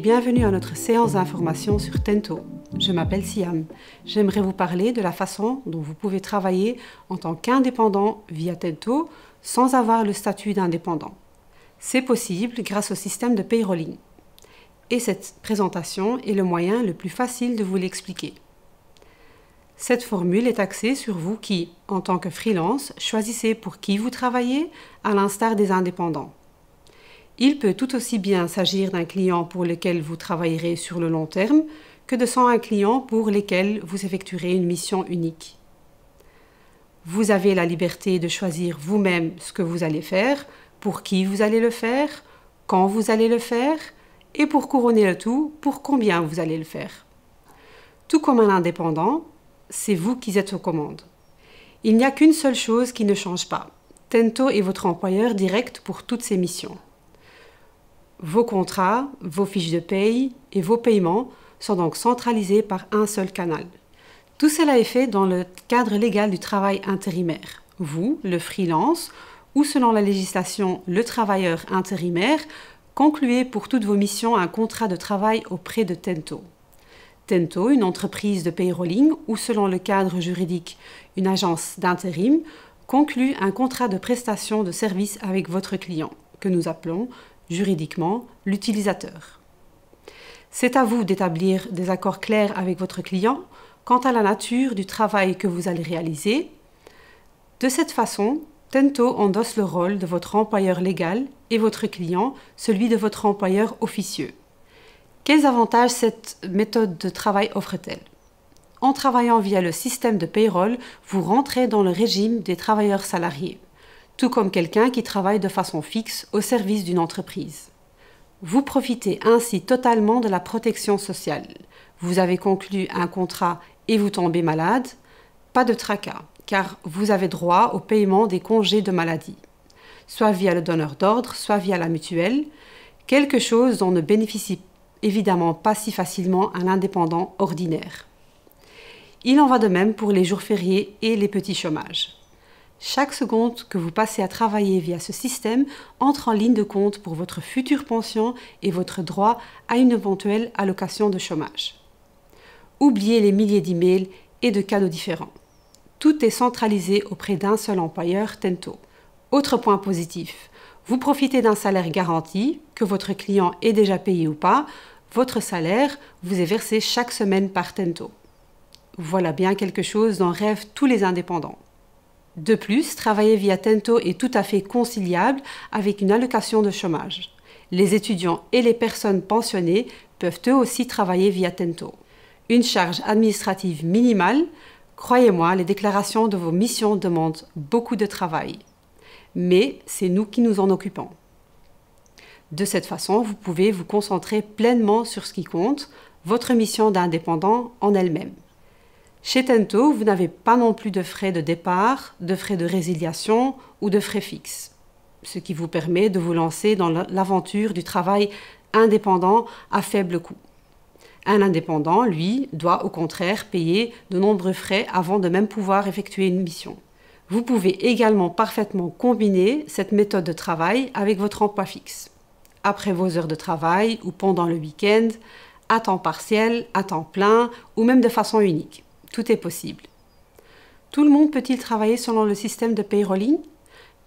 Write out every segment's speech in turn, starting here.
bienvenue à notre séance d'information sur Tento. Je m'appelle Siam. J'aimerais vous parler de la façon dont vous pouvez travailler en tant qu'indépendant via Tento sans avoir le statut d'indépendant. C'est possible grâce au système de payrolling. Et cette présentation est le moyen le plus facile de vous l'expliquer. Cette formule est axée sur vous qui, en tant que freelance, choisissez pour qui vous travaillez, à l'instar des indépendants. Il peut tout aussi bien s'agir d'un client pour lequel vous travaillerez sur le long terme que de un client pour lesquels vous effectuerez une mission unique. Vous avez la liberté de choisir vous-même ce que vous allez faire, pour qui vous allez le faire, quand vous allez le faire, et pour couronner le tout, pour combien vous allez le faire. Tout comme un indépendant, c'est vous qui êtes aux commandes. Il n'y a qu'une seule chose qui ne change pas. Tento est votre employeur direct pour toutes ces missions. Vos contrats, vos fiches de paye et vos paiements sont donc centralisés par un seul canal. Tout cela est fait dans le cadre légal du travail intérimaire. Vous, le freelance, ou selon la législation, le travailleur intérimaire, concluez pour toutes vos missions un contrat de travail auprès de Tento. Tento, une entreprise de payrolling ou selon le cadre juridique, une agence d'intérim, conclut un contrat de prestation de service avec votre client, que nous appelons juridiquement l'utilisateur. C'est à vous d'établir des accords clairs avec votre client quant à la nature du travail que vous allez réaliser. De cette façon, Tento endosse le rôle de votre employeur légal et votre client celui de votre employeur officieux. Quels avantages cette méthode de travail offre-t-elle En travaillant via le système de payroll, vous rentrez dans le régime des travailleurs salariés tout comme quelqu'un qui travaille de façon fixe au service d'une entreprise. Vous profitez ainsi totalement de la protection sociale. Vous avez conclu un contrat et vous tombez malade, pas de tracas, car vous avez droit au paiement des congés de maladie, soit via le donneur d'ordre, soit via la mutuelle, quelque chose dont ne bénéficie évidemment pas si facilement un indépendant ordinaire. Il en va de même pour les jours fériés et les petits chômages. Chaque seconde que vous passez à travailler via ce système entre en ligne de compte pour votre future pension et votre droit à une éventuelle allocation de chômage. Oubliez les milliers d'emails et de cadeaux différents. Tout est centralisé auprès d'un seul employeur, Tento. Autre point positif, vous profitez d'un salaire garanti, que votre client ait déjà payé ou pas, votre salaire vous est versé chaque semaine par Tento. Voilà bien quelque chose dont rêvent tous les indépendants. De plus, travailler via Tento est tout à fait conciliable avec une allocation de chômage. Les étudiants et les personnes pensionnées peuvent eux aussi travailler via Tento. Une charge administrative minimale, croyez-moi, les déclarations de vos missions demandent beaucoup de travail. Mais c'est nous qui nous en occupons. De cette façon, vous pouvez vous concentrer pleinement sur ce qui compte, votre mission d'indépendant en elle-même. Chez Tento, vous n'avez pas non plus de frais de départ, de frais de résiliation ou de frais fixes, ce qui vous permet de vous lancer dans l'aventure du travail indépendant à faible coût. Un indépendant, lui, doit au contraire payer de nombreux frais avant de même pouvoir effectuer une mission. Vous pouvez également parfaitement combiner cette méthode de travail avec votre emploi fixe. Après vos heures de travail ou pendant le week-end, à temps partiel, à temps plein ou même de façon unique. Tout est possible. Tout le monde peut-il travailler selon le système de payrolling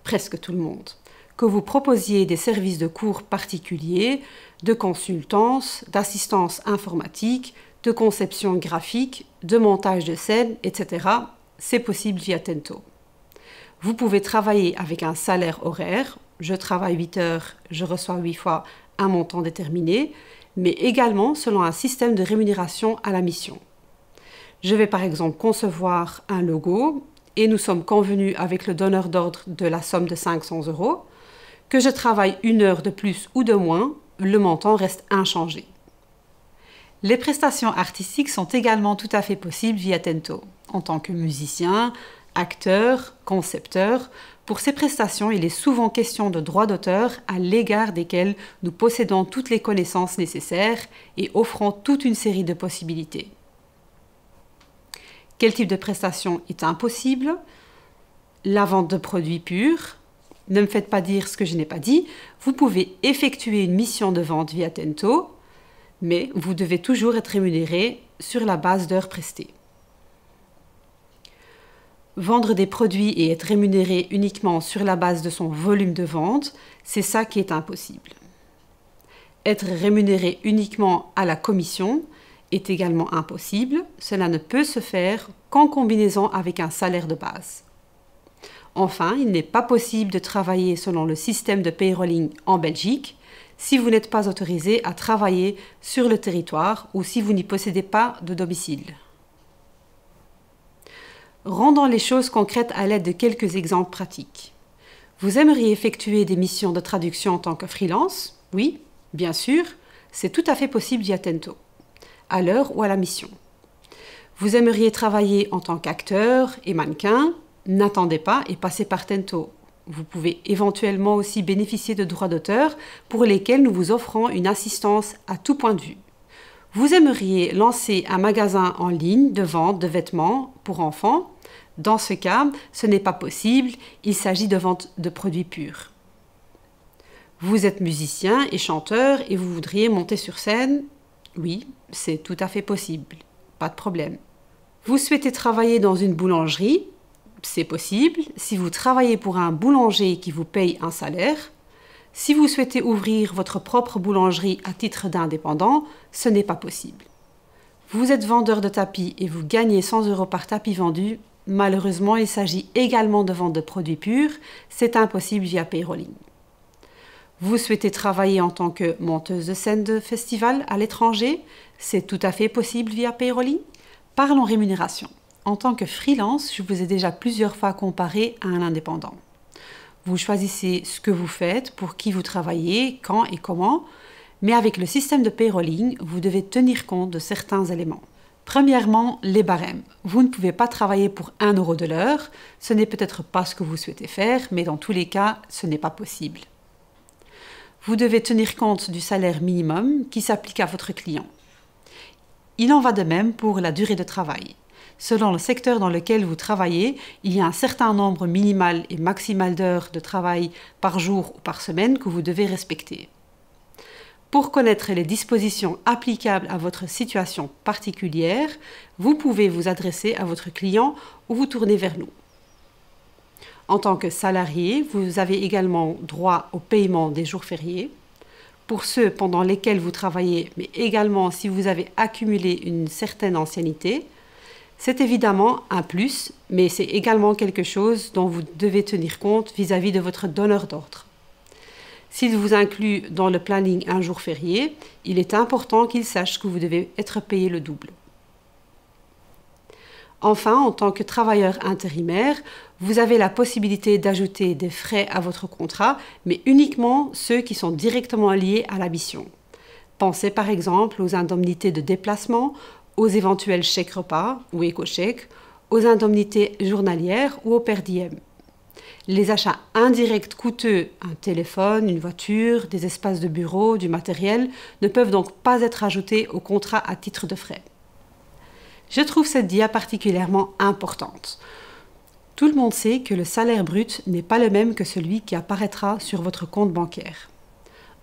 Presque tout le monde. Que vous proposiez des services de cours particuliers, de consultance, d'assistance informatique, de conception graphique, de montage de scènes, etc., c'est possible via Tento. Vous pouvez travailler avec un salaire horaire, je travaille 8 heures, je reçois 8 fois un montant déterminé, mais également selon un système de rémunération à la mission. Je vais par exemple concevoir un logo et nous sommes convenus avec le donneur d'ordre de la somme de 500 euros que je travaille une heure de plus ou de moins, le montant reste inchangé. Les prestations artistiques sont également tout à fait possibles via Tento. En tant que musicien, acteur, concepteur, pour ces prestations, il est souvent question de droits d'auteur à l'égard desquels nous possédons toutes les connaissances nécessaires et offrons toute une série de possibilités quel type de prestation est impossible, la vente de produits purs, ne me faites pas dire ce que je n'ai pas dit, vous pouvez effectuer une mission de vente via Tento, mais vous devez toujours être rémunéré sur la base d'heures prestées. Vendre des produits et être rémunéré uniquement sur la base de son volume de vente, c'est ça qui est impossible. Être rémunéré uniquement à la commission, est également impossible, cela ne peut se faire qu'en combinaison avec un salaire de base. Enfin, il n'est pas possible de travailler selon le système de payrolling en Belgique si vous n'êtes pas autorisé à travailler sur le territoire ou si vous n'y possédez pas de domicile. Rendons les choses concrètes à l'aide de quelques exemples pratiques. Vous aimeriez effectuer des missions de traduction en tant que freelance Oui, bien sûr, c'est tout à fait possible via Tento à l'heure ou à la mission. Vous aimeriez travailler en tant qu'acteur et mannequin N'attendez pas et passez par Tento. Vous pouvez éventuellement aussi bénéficier de droits d'auteur pour lesquels nous vous offrons une assistance à tout point de vue. Vous aimeriez lancer un magasin en ligne de vente de vêtements pour enfants Dans ce cas, ce n'est pas possible, il s'agit de vente de produits purs. Vous êtes musicien et chanteur et vous voudriez monter sur scène oui, c'est tout à fait possible. Pas de problème. Vous souhaitez travailler dans une boulangerie C'est possible si vous travaillez pour un boulanger qui vous paye un salaire. Si vous souhaitez ouvrir votre propre boulangerie à titre d'indépendant, ce n'est pas possible. Vous êtes vendeur de tapis et vous gagnez 100 euros par tapis vendu. Malheureusement, il s'agit également de vente de produits purs. C'est impossible via payrolling. Vous souhaitez travailler en tant que monteuse de scène de festival à l'étranger C'est tout à fait possible via Payrolling. Parlons rémunération. En tant que freelance, je vous ai déjà plusieurs fois comparé à un indépendant. Vous choisissez ce que vous faites, pour qui vous travaillez, quand et comment, mais avec le système de payrolling, vous devez tenir compte de certains éléments. Premièrement, les barèmes. Vous ne pouvez pas travailler pour 1 euro de l'heure, ce n'est peut-être pas ce que vous souhaitez faire, mais dans tous les cas, ce n'est pas possible vous devez tenir compte du salaire minimum qui s'applique à votre client. Il en va de même pour la durée de travail. Selon le secteur dans lequel vous travaillez, il y a un certain nombre minimal et maximal d'heures de travail par jour ou par semaine que vous devez respecter. Pour connaître les dispositions applicables à votre situation particulière, vous pouvez vous adresser à votre client ou vous tourner vers nous. En tant que salarié, vous avez également droit au paiement des jours fériés. Pour ceux pendant lesquels vous travaillez, mais également si vous avez accumulé une certaine ancienneté, c'est évidemment un plus, mais c'est également quelque chose dont vous devez tenir compte vis-à-vis de votre donneur d'ordre. S'il vous inclut dans le planning un jour férié, il est important qu'il sache que vous devez être payé le double. Enfin, en tant que travailleur intérimaire, vous avez la possibilité d'ajouter des frais à votre contrat, mais uniquement ceux qui sont directement liés à la mission. Pensez par exemple aux indemnités de déplacement, aux éventuels chèques repas ou éco-chèques, aux indemnités journalières ou au per diem. Les achats indirects coûteux, un téléphone, une voiture, des espaces de bureau, du matériel, ne peuvent donc pas être ajoutés au contrat à titre de frais. Je trouve cette dia particulièrement importante. Tout le monde sait que le salaire brut n'est pas le même que celui qui apparaîtra sur votre compte bancaire.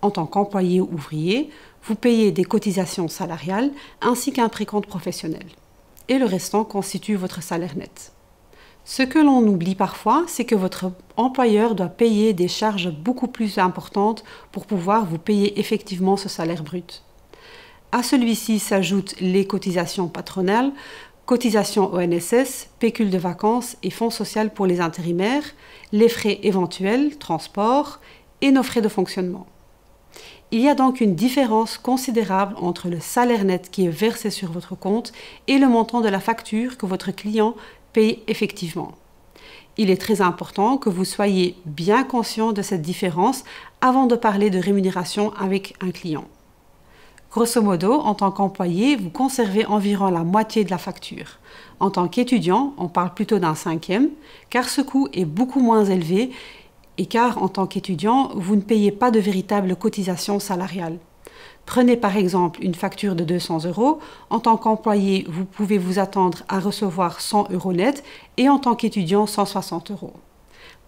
En tant qu'employé ou ouvrier, vous payez des cotisations salariales ainsi qu'un précompte professionnel. Et le restant constitue votre salaire net. Ce que l'on oublie parfois, c'est que votre employeur doit payer des charges beaucoup plus importantes pour pouvoir vous payer effectivement ce salaire brut. À celui-ci s'ajoutent les cotisations patronales, cotisations ONSS, pécule de vacances et fonds social pour les intérimaires, les frais éventuels, transport et nos frais de fonctionnement. Il y a donc une différence considérable entre le salaire net qui est versé sur votre compte et le montant de la facture que votre client paye effectivement. Il est très important que vous soyez bien conscient de cette différence avant de parler de rémunération avec un client. Grosso modo, en tant qu'employé, vous conservez environ la moitié de la facture. En tant qu'étudiant, on parle plutôt d'un cinquième, car ce coût est beaucoup moins élevé et car en tant qu'étudiant, vous ne payez pas de véritable cotisation salariale. Prenez par exemple une facture de 200 euros. En tant qu'employé, vous pouvez vous attendre à recevoir 100 euros net et en tant qu'étudiant, 160 euros.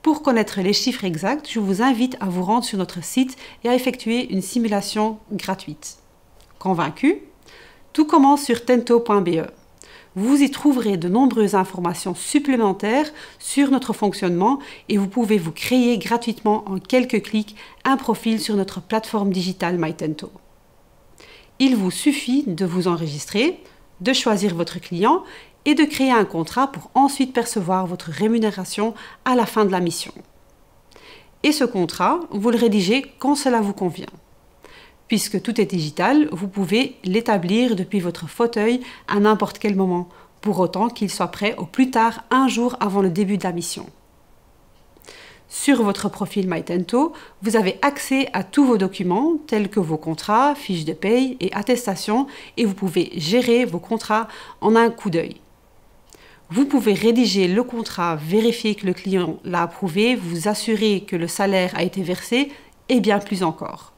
Pour connaître les chiffres exacts, je vous invite à vous rendre sur notre site et à effectuer une simulation gratuite convaincu, tout commence sur tento.be. Vous y trouverez de nombreuses informations supplémentaires sur notre fonctionnement et vous pouvez vous créer gratuitement en quelques clics un profil sur notre plateforme digitale MyTento. Il vous suffit de vous enregistrer, de choisir votre client et de créer un contrat pour ensuite percevoir votre rémunération à la fin de la mission. Et ce contrat, vous le rédigez quand cela vous convient. Puisque tout est digital, vous pouvez l'établir depuis votre fauteuil à n'importe quel moment, pour autant qu'il soit prêt au plus tard un jour avant le début de la mission. Sur votre profil MyTento, vous avez accès à tous vos documents tels que vos contrats, fiches de paye et attestations et vous pouvez gérer vos contrats en un coup d'œil. Vous pouvez rédiger le contrat, vérifier que le client l'a approuvé, vous assurer que le salaire a été versé et bien plus encore.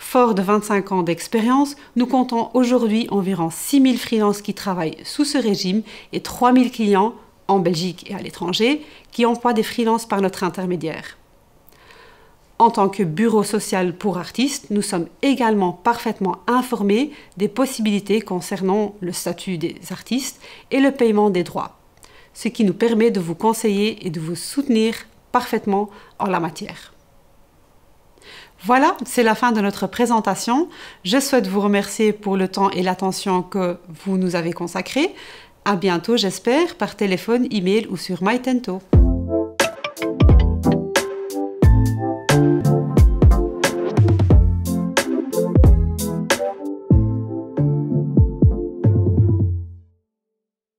Fort de 25 ans d'expérience, nous comptons aujourd'hui environ 6000 freelances qui travaillent sous ce régime et 3000 clients en Belgique et à l'étranger qui emploient des freelances par notre intermédiaire. En tant que bureau social pour artistes, nous sommes également parfaitement informés des possibilités concernant le statut des artistes et le paiement des droits, ce qui nous permet de vous conseiller et de vous soutenir parfaitement en la matière. Voilà, c'est la fin de notre présentation. Je souhaite vous remercier pour le temps et l'attention que vous nous avez consacrés. À bientôt, j'espère, par téléphone, email ou sur MyTento.